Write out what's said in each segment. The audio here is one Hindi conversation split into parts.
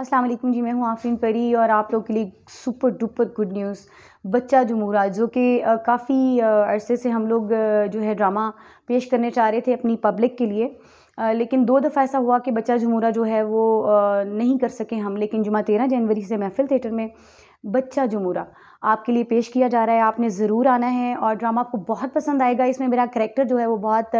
अस्सलाम वालेकुम जी मैं हूँ आफरीन परी और आप लोग के लिए सुपर डुपर गुड न्यूज़ बच्चा जमूरा जो कि काफ़ी अरसे से हम लोग जो है ड्रामा पेश करने चाह रहे थे अपनी पब्लिक के लिए लेकिन दो दफ़ा ऐसा हुआ कि बच्चा जमूरा जो है वो नहीं कर सके हम लेकिन जुमा तेरह जनवरी से महफिल थिएटर में बच्चा जमूरा आपके लिए पेश किया जा रहा है आपने ज़रूर आना है और ड्रामा आपको बहुत पसंद आएगा इसमें मेरा करेक्टर जो है वो बहुत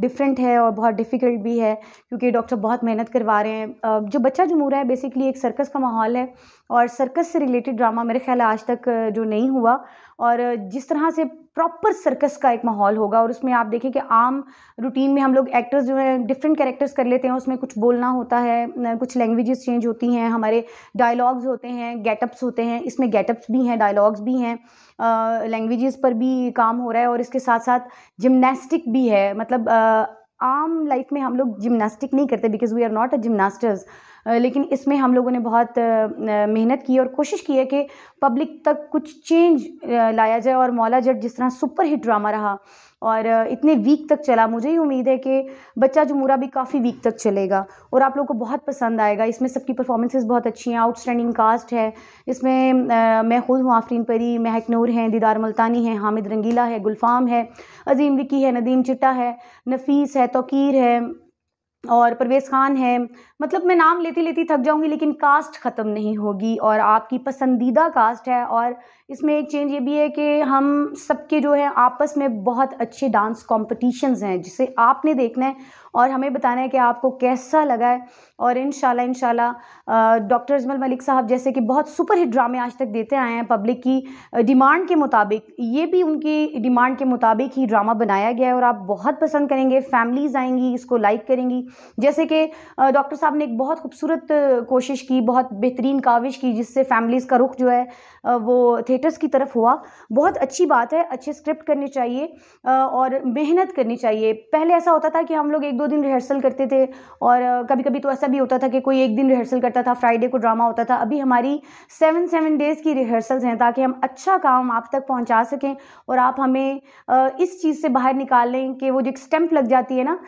डिफरेंट है और बहुत डिफ़िकल्ट भी है क्योंकि डॉक्टर बहुत मेहनत करवा रहे हैं जो बच्चा जमूरा है बेसिकली एक सर्कस का माहौल है और सर्कस से रिलेटेड ड्रामा मेरे ख्याल आज तक जो नहीं हुआ और जिस तरह से प्रॉपर सर्कस का एक माहौल होगा और उसमें आप देखें कि आम रूटीन में हम लोग एक्टर्स जो हैं डिफरेंट कैरेक्टर्स कर लेते हैं उसमें कुछ बोलना होता है कुछ लैंग्वेजेस चेंज होती हैं हमारे डायलॉग्स होते हैं गेटअप्स होते हैं हैं इसमें गेटअप्स भी हैं डायलॉग्स भी हैं लैंग्वेजेस पर भी काम हो रहा है और इसके साथ साथ जिमनास्टिक भी है मतलब आम लाइफ में हम लोग जिमनास्टिक नहीं करते because we are not a gymnasts लेकिन इसमें हम लोगों ने बहुत मेहनत की और कोशिश की है कि पब्लिक तक कुछ चेंज लाया जाए और मौला जट जिस तरह सुपर हिट ड्रामा रहा और इतने वीक तक चला मुझे ही उम्मीद है कि बच्चा जमूरा भी काफ़ी वीक तक चलेगा और आप लोगों को बहुत पसंद आएगा इसमें सबकी परफॉर्मेंसेस बहुत अच्छी हैं आउटस्टैंडिंग कास्ट है इसमें आ, मैं खुद हूँ आफरीन परी महक नूर हैं दीदार मुल्तानी हैं हामिद रंगीला है गुलफाम है अजीम विकी है नदीम चिट्टा है नफीस है तोकीर है और परवेज़ ख़ान है मतलब मैं नाम लेती लेती थक जाऊंगी लेकिन कास्ट ख़त्म नहीं होगी और आपकी पसंदीदा कास्ट है और इसमें एक चेंज ये भी है कि हम सबके जो है आपस में बहुत अच्छे डांस कॉम्पटिशन्स हैं जिसे आपने देखना है और हमें बताना है कि आपको कैसा लगा है और इन शाला डॉक्टर अजमल मलिक साहब जैसे कि बहुत सुपर हिट ड्रामे आज तक देते आए हैं पब्लिक की डिमांड के मुताबिक ये भी उनकी डिमांड के मुताबिक ही ड्रामा बनाया गया है और आप बहुत पसंद करेंगे फैमिलीज़ आएंगी इसको लाइक करेंगी जैसे कि डॉक्टर साहब ने एक बहुत खूबसूरत कोशिश की बहुत बेहतरीन काविश की जिससे फैमिलीज़ का रुख जो है वो थिएटर्स की तरफ हुआ बहुत अच्छी बात है अच्छे स्क्रिप्ट करने चाहिए और मेहनत करनी चाहिए पहले ऐसा होता था कि हम लोग एक दो दिन रिहर्सल करते थे और कभी कभी तो ऐसा भी होता था कि कोई एक दिन रिहर्सल करता था फ्राइडे को ड्रामा होता था अभी हमारी सेवन सेवन डेज़ की रिहर्सल्स हैं ताकि हम अच्छा काम आप तक पहुँचा सकें और आप हमें इस चीज़ से बाहर निकाल लें कि वो जो स्टैंप लग जाती है ना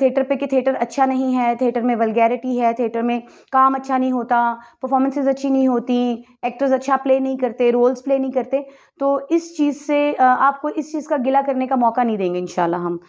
थिएटर पर कि थिएटर अच्छा अच्छा नहीं है थिएटर में वलगैरिटी है थिएटर में काम अच्छा नहीं होता परफॉर्मेंसेज अच्छी नहीं होती एक्टर्स अच्छा प्ले नहीं करते रोल्स प्ले नहीं करते तो इस चीज़ से आपको इस चीज़ का गिला करने का मौका नहीं देंगे इन हम